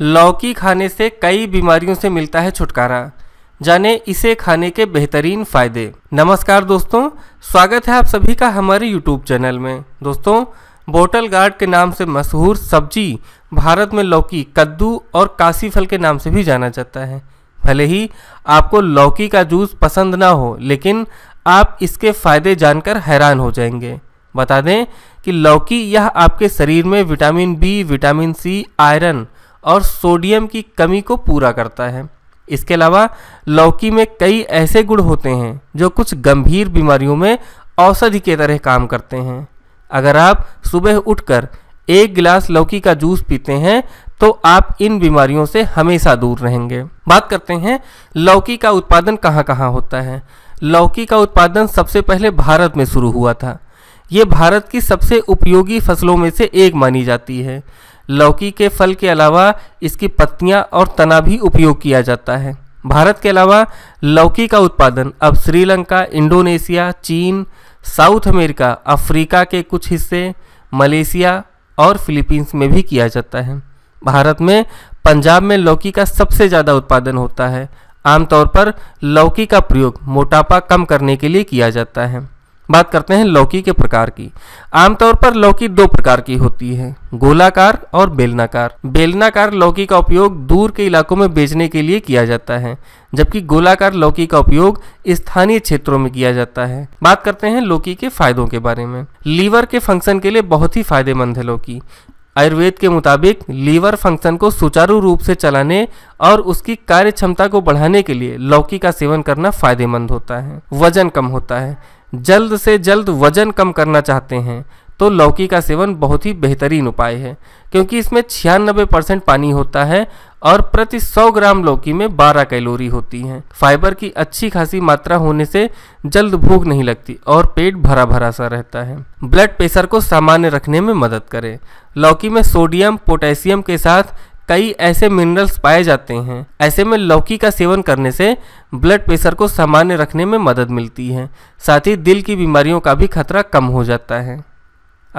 लौकी खाने से कई बीमारियों से मिलता है छुटकारा जाने इसे खाने के बेहतरीन फ़ायदे नमस्कार दोस्तों स्वागत है आप सभी का हमारे यूट्यूब चैनल में दोस्तों बोटल गार्ड के नाम से मशहूर सब्जी भारत में लौकी कद्दू और काशी फल के नाम से भी जाना जाता है भले ही आपको लौकी का जूस पसंद ना हो लेकिन आप इसके फ़ायदे जानकर हैरान हो जाएंगे बता दें कि लौकी यह आपके शरीर में vitamin B vitamin C iron और सोडियम की कमी को पूरा करता है इसके अलावा लौकी में कई ऐसे गुण होते हैं जो कुछ गंभीर बीमारियों में औषधि के तरह काम करते हैं अगर आप सुबह उठकर एक गिलास लौकी का जूस पीते हैं तो आप इन बीमारियों से हमेशा दूर रहेंगे बात करते हैं लौकी का उत्पादन कहाँ कहाँ होता है लौकी का उत्पादन सबसे पहले भारत में शुरू हुआ था ये भारत की सबसे उपयोगी फसलों में से एक मानी जाती है लौकी के फल के अलावा इसकी पत्तियां और तना भी उपयोग किया जाता है भारत के अलावा लौकी का उत्पादन अब श्रीलंका इंडोनेशिया चीन साउथ अमेरिका अफ्रीका के कुछ हिस्से मलेशिया और फिलीपींस में भी किया जाता है भारत में पंजाब में लौकी का सबसे ज़्यादा उत्पादन होता है आमतौर पर लौकी का प्रयोग मोटापा कम करने के लिए किया जाता है बात करते हैं लौकी के प्रकार की आमतौर पर लौकी दो प्रकार की होती है गोलाकार और बेलनाकार बेलनाकार लौकी का उपयोग दूर के इलाकों में बेचने के लिए किया जाता है जबकि गोलाकार लौकी का उपयोग स्थानीय क्षेत्रों में किया जाता है बात करते हैं लौकी के फायदों के बारे में लीवर के फंक्शन के लिए बहुत ही फायदेमंद है लौकी आयुर्वेद के मुताबिक लीवर फंक्शन को सुचारू रूप से चलाने और उसकी कार्य क्षमता को बढ़ाने के लिए लौकी का सेवन करना फायदेमंद होता है वजन कम होता है जल्द से जल्द वजन कम करना चाहते हैं तो लौकी का सेवन बहुत ही बेहतरीन उपाय है क्योंकि इसमें छियानबे परसेंट पानी होता है और प्रति 100 ग्राम लौकी में 12 कैलोरी होती हैं फाइबर की अच्छी खासी मात्रा होने से जल्द भूख नहीं लगती और पेट भरा भरा सा रहता है ब्लड प्रेशर को सामान्य रखने में मदद करें लौकी में सोडियम पोटेशियम के साथ कई ऐसे मिनरल्स पाए जाते हैं ऐसे में लौकी का सेवन करने से ब्लड प्रेशर को सामान्य रखने में मदद मिलती है साथ ही दिल की बीमारियों का भी खतरा कम हो जाता है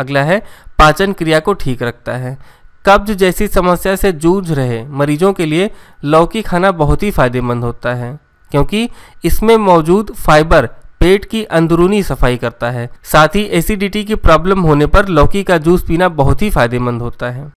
अगला है पाचन क्रिया को ठीक रखता है कब्ज जैसी समस्या से जूझ रहे मरीजों के लिए लौकी खाना बहुत ही फायदेमंद होता है क्योंकि इसमें मौजूद फाइबर पेट की अंदरूनी सफाई करता है साथ ही एसिडिटी की प्रॉब्लम होने पर लौकी का जूस पीना बहुत ही फायदेमंद होता है